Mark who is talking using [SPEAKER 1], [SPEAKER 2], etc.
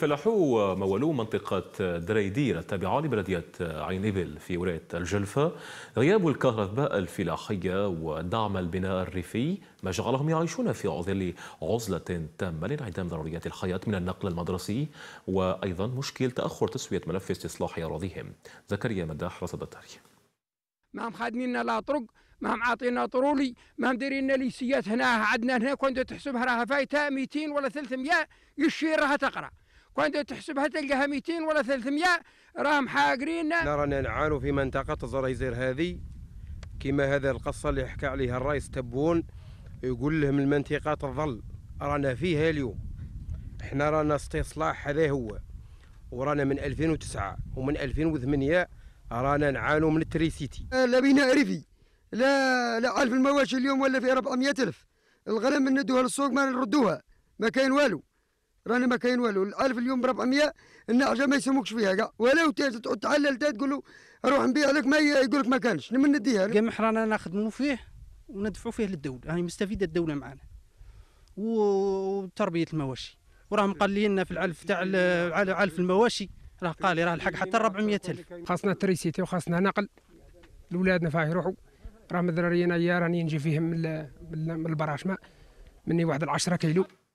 [SPEAKER 1] فلاحو مولو منطقة دريدير التابعة لبلدية عين إبل في ولاية الجلفة غياب الكهرباء الفلاحية ودعم البناء الريفي ما جعلهم يعيشون في ظل عزلة تامة لانعدام ضروريات الحياة من النقل المدرسي وأيضا مشكل تأخر تسوية ملف استصلاح أراضيهم زكريا مداح رصد التاريخ
[SPEAKER 2] ما هم خادمين لا طرق ما هم عاطينا طرولي ما مديرين ليسيات هنا عدنا هنا كنت تحسبها راها فايتة 200 ولا 300 يشير راها تقرأ وانت تحسبها تلقاها 200 ولا 300 راهم حاقرين
[SPEAKER 3] رانا نعانوا في منطقه الزرايزير هذه كما هذا القصه اللي حكى عليها الرئيس تبون يقول لهم المنطقه تظل رانا فيها اليوم احنا رانا استصلاح هذا هو ورانا من 2009 ومن 2008 رانا نعانوا من التريسيتي
[SPEAKER 4] لا بينا ريفي لا لا عالف المواشي اليوم ولا في 400 الف الغنم ندوها للسوق ما نردوها ما كاين والو راني ما كاين والو الالف اليوم ب 400 النعجه ما يسموكش فيها كاع ولو تعود تعلل تقول له روح نبيع لك ما يقول لك ما كانش من نديها لك قمح رانا نخدموا فيه وندفعوا فيه للدوله راني يعني مستفيده
[SPEAKER 5] الدوله معنا وتربيه المواشي وراه مقلي لنا في العلف تاع
[SPEAKER 6] علف المواشي راه قالي راه الحق حتى 400000 خاصنا تريسيتي وخاصنا نقل لولادنا فاه يروحوا راه مدرارينا يا راني نجي فيهم من البراشمه مني واحد 10 كيلو